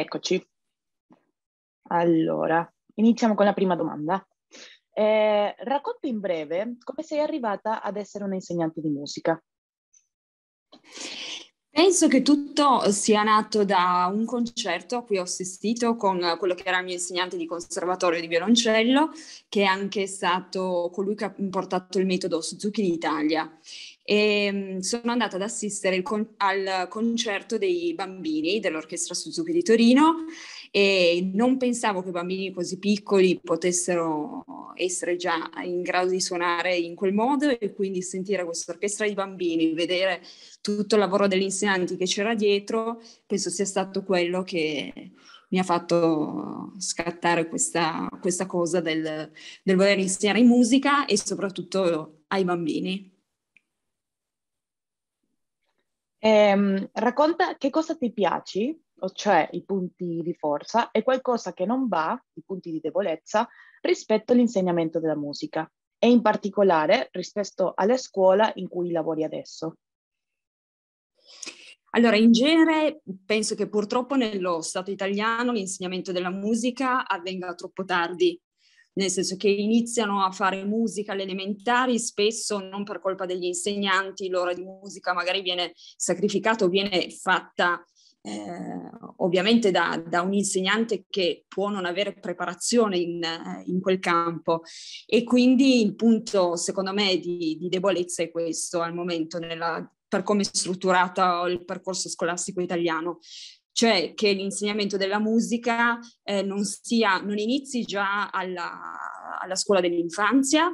Eccoci. Allora, iniziamo con la prima domanda. Eh, racconta in breve come sei arrivata ad essere un'insegnante di musica. Penso che tutto sia nato da un concerto a cui ho assistito con quello che era il mio insegnante di conservatorio di violoncello, che è anche stato colui che ha portato il metodo Suzuki in Italia. E mm, sono andata ad assistere con- al concerto dei bambini dell'Orchestra Suzuki di Torino e non pensavo che bambini così piccoli potessero essere già in grado di suonare in quel modo e quindi sentire questa orchestra di bambini, vedere tutto il lavoro degli insegnanti che c'era dietro, penso sia stato quello che mi ha fatto scattare questa, questa cosa del, del voler insegnare in musica e soprattutto ai bambini. Eh, racconta che cosa ti piaci cioè i punti di forza, e qualcosa che non va, i punti di debolezza, rispetto all'insegnamento della musica e in particolare rispetto alla scuola in cui lavori adesso. Allora, in genere penso che purtroppo nello Stato italiano l'insegnamento della musica avvenga troppo tardi, nel senso che iniziano a fare musica alle elementari, spesso non per colpa degli insegnanti, l'ora di musica magari viene sacrificata o viene fatta eh, ovviamente da, da, un insegnante che può non avere preparazione in, eh, in, quel campo e quindi il punto secondo me di, di debolezza è questo al momento nella, per come è strutturato il percorso scolastico italiano cioè che l'insegnamento della musica eh, non, sia, non inizi già alla, alla scuola dell'infanzia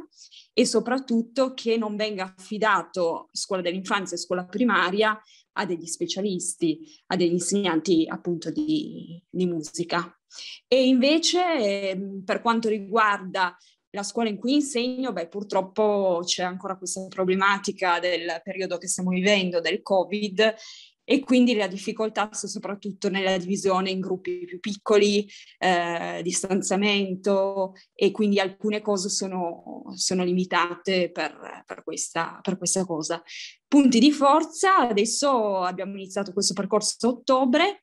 e soprattutto che non venga affidato scuola dell'infanzia e scuola primaria a degli specialisti, a degli insegnanti appunto di, di musica. E invece ehm, per quanto riguarda la scuola in cui insegno, beh, purtroppo c'è ancora questa problematica del periodo che stiamo vivendo, del Covid, e quindi la difficoltà sta soprattutto nella divisione in gruppi più piccoli, eh, distanziamento e quindi alcune cose sono, sono limitate per, per, questa, per questa cosa. Punti di forza, adesso abbiamo iniziato questo percorso a ottobre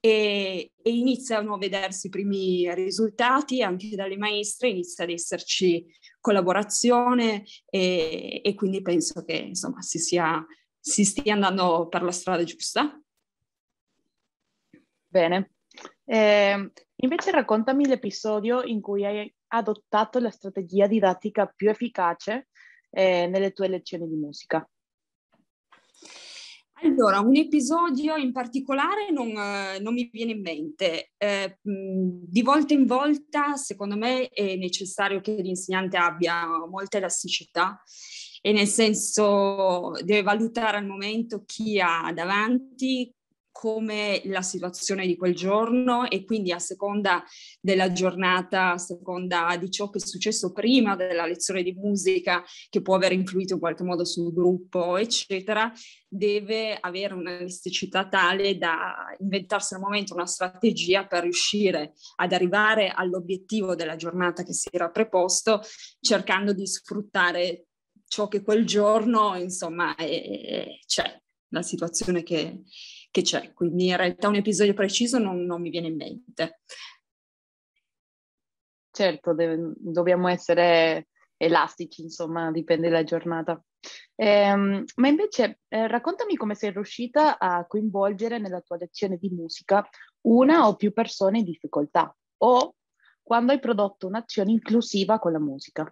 e, e, iniziano a vedersi i primi risultati anche dalle maestre, inizia ad esserci collaborazione e, e quindi penso che insomma si sia si stia andando per la strada giusta. Bene. Eh, invece raccontami l'episodio in cui hai adottato la strategia didattica più efficace eh, nelle tue lezioni di musica. Allora, un episodio in particolare non, eh, non mi viene in mente. Eh, di volta in volta, secondo me, è necessario che l'insegnante abbia molta elasticità e nel senso deve valutare al momento chi ha davanti, come la situazione di quel giorno e quindi a seconda della giornata, a seconda di ciò che è successo prima della lezione di musica che può aver influito in qualche modo sul gruppo, eccetera, deve avere una un'elasticità tale da inventarsi al momento una strategia per riuscire ad arrivare all'obiettivo della giornata che si era preposto, cercando di sfruttare ciò che quel giorno, insomma, è, è, c'è, la situazione che, che, c'è. Quindi in realtà un episodio preciso non, non mi viene in mente. Certo, de- dobbiamo essere elastici, insomma, dipende dalla giornata. Ehm, ma invece eh, raccontami come sei riuscita a coinvolgere nella tua lezione di musica una o più persone in difficoltà o quando hai prodotto un'azione inclusiva con la musica.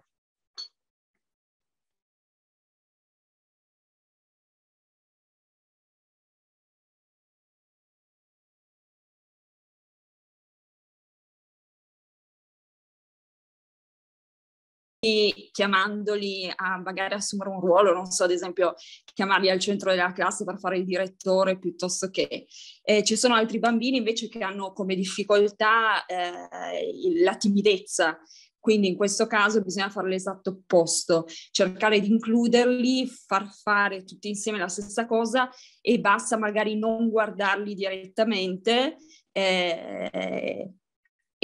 chiamandoli a magari assumere un ruolo, non so, ad esempio chiamarli al centro della classe per fare il direttore piuttosto che... Eh, ci sono altri bambini invece che hanno come difficoltà eh, la timidezza, quindi in questo caso bisogna fare l'esatto opposto, cercare di includerli, far fare tutti insieme la stessa cosa e basta magari non guardarli direttamente eh,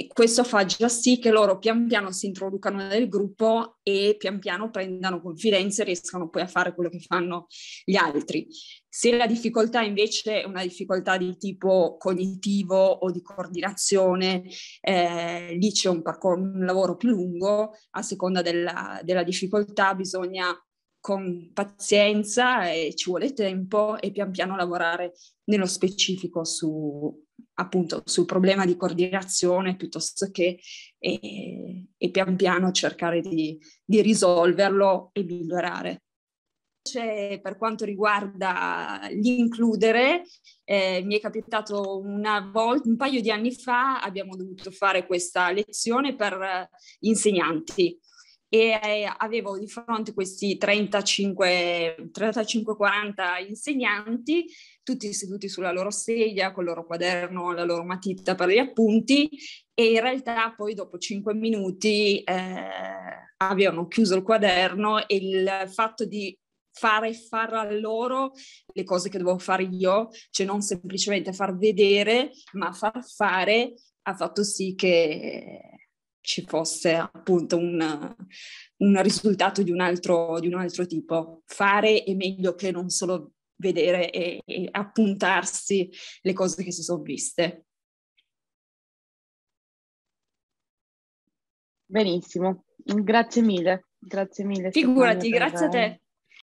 e questo fa già sì che loro pian piano si introducano nel gruppo e pian piano prendano confidenza e riescano poi a fare quello che fanno gli altri. Se la difficoltà invece è una difficoltà di tipo cognitivo o di coordinazione, eh, lì c'è un, parcor- un, lavoro più lungo, a seconda della, della difficoltà bisogna con pazienza e eh, ci vuole tempo e pian piano lavorare nello specifico su, appunto sul problema di coordinazione piuttosto che e, eh, e pian piano cercare di, di risolverlo e migliorare. Cioè, per quanto riguarda l'includere, eh, mi è capitato una volta, un paio di anni fa, abbiamo dovuto fare questa lezione per gli insegnanti e eh, avevo di fronte questi 35-40 insegnanti tutti seduti sulla loro sedia, col loro quaderno, la loro matita per gli appunti e in realtà poi dopo cinque minuti eh, avevano chiuso il quaderno e il fatto di fare far a loro le cose che dovevo fare io, cioè non semplicemente far vedere, ma far fare, ha fatto sì che ci fosse appunto un, un risultato di un, altro, di un altro tipo. Fare è meglio che non solo vedere e, e appuntarsi le cose che si sono viste. Benissimo, grazie mille, grazie mille. Figurati, grazie a te.